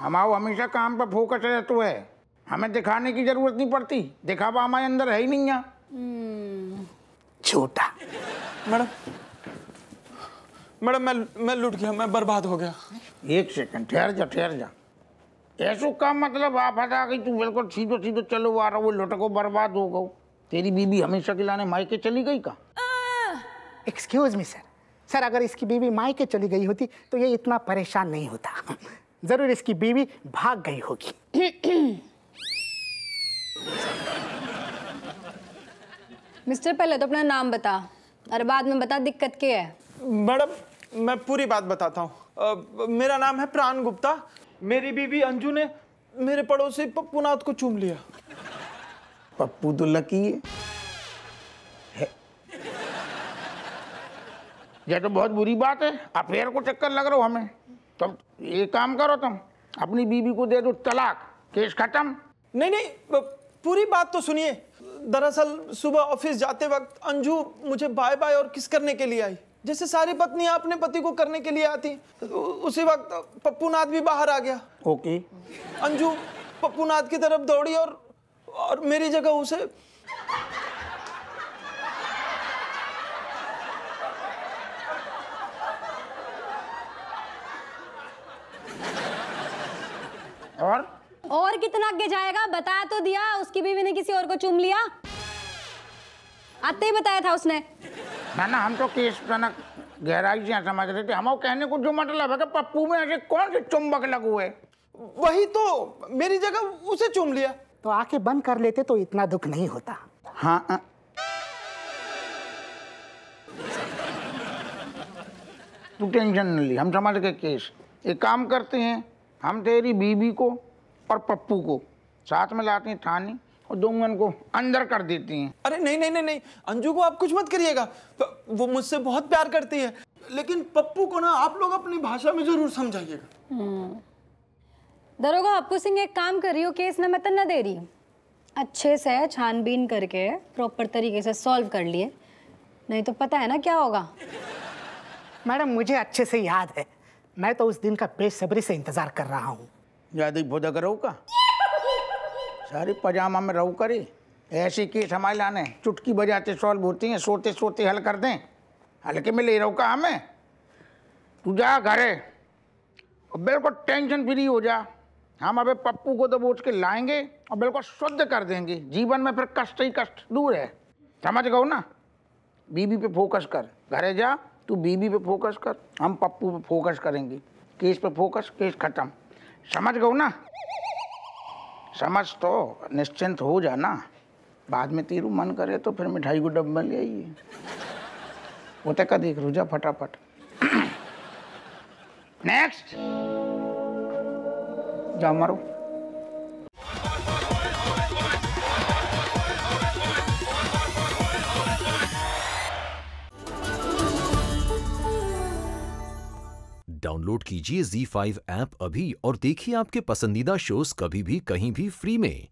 हमारा हमेशा काम पर फोकस रहता है हमें दिखाने की जरूरत नहीं पड़ती दिखावा हमारे अंदर है ही नहीं यहाँ हम्म। छोटा मैडम मैडम मैं मैं लूट गया मैं बर्बाद हो गया एक सेकंड ठहर जा ठहर जा ऐसो काम मतलब आप हटा गई तू बिल्कुल सीधो सीधो चलो आ रहा वो लुटको बर्बाद हो गो तेरी बीबी हमेशा के लाने मायके चली गई का एक्सक्यूज मी सर सर अगर इसकी बीवी मायके चली गई होती तो ये इतना परेशान नहीं होता जरूर इसकी बीवी भाग गई होगी मिस्टर पहले तो अपना नाम बता और बाद में बता दिक्कत क्या है मैडम मैं पूरी बात बताता हूँ मेरा नाम है प्राण गुप्ता मेरी बीवी अंजू ने मेरे पड़ोसी पप्पू नाथ को चूम लिया पप्पू तो लकी है, है। यह तो बहुत बुरी बात है अफेयर को चक्कर लग रहा हो हमें तुम ये काम करो तुम अपनी बीबी को दे दो तलाक केस खत्म नहीं नहीं पूरी बात तो सुनिए दरअसल सुबह ऑफिस जाते वक्त अंजू मुझे बाय बाय और किस करने के लिए आई जैसे सारी पत्नियां अपने पति को करने के लिए आती उसी वक्त पप्पू नाथ भी बाहर आ गया ओके अंजू पप्पू नाथ की तरफ दौड़ी और और मेरी जगह उसे और और कितना आगे जाएगा बताया तो दिया उसकी बीवी ने किसी और को चुम लिया आते ही बताया था उसने ना ना हम तो केस जनक गहराई से समझ रहे थे हम कहने को जो मतलब है कि पप्पू में ऐसे कौन से चुंबक लगे हुए वही तो मेरी जगह उसे चुम लिया तो आंखें बंद कर लेते तो इतना दुख नहीं होता हाँ आ... हाँ। तू टेंशन नहीं ली हम समझ गए केस एक काम करते हैं हम तेरी बीबी को और पप्पू को साथ में लाती थाने और दुंगन को अंदर कर देती हैं अरे नहीं नहीं नहीं नहीं अंजू को आप कुछ मत करिएगा वो मुझसे बहुत प्यार करती है लेकिन पप्पू को ना आप लोग अपनी भाषा में जरूर समझाइएगा हम्म। दरोगा अपू सिंह एक काम कर रही हो केस ना मैं न दे रही अच्छे से छानबीन करके प्रॉपर तरीके से सॉल्व कर लिए नहीं तो पता है ना क्या होगा मैडम मुझे अच्छे से याद है मैं तो उस दिन का बेसब्री से इंतजार कर रहा हूँ भोजा करो का सारी पजामा में रहू करी ऐसी केस हमारे लाने चुटकी बजाते सॉल्व होती हैं सोते सोते हल कर दें हल्के में ले रहू का हमें तू जा घरे और बिल्कुल टेंशन फ्री हो जा हम अबे पप्पू को दबोच तो के लाएंगे और बिल्कुल शुद्ध कर देंगे जीवन में फिर कष्ट ही कष्ट दूर है समझ गो ना बीबी पे फोकस कर घरे जा तू बीबी पे फोकस कर हम पप्पू पे फोकस करेंगे केस पे फोकस केस खत्म समझ गो ना समझ तो निश्चिंत हो जाना बाद में तीरू मन करे तो फिर मिठाई को डब्बा ले आइए वो तक तो देख रुझा फटाफट नेक्स्ट जाओ मारो डाउनलोड कीजिए जी फाइव ऐप अभी और देखिए आपके पसंदीदा शोज कभी भी कहीं भी फ्री में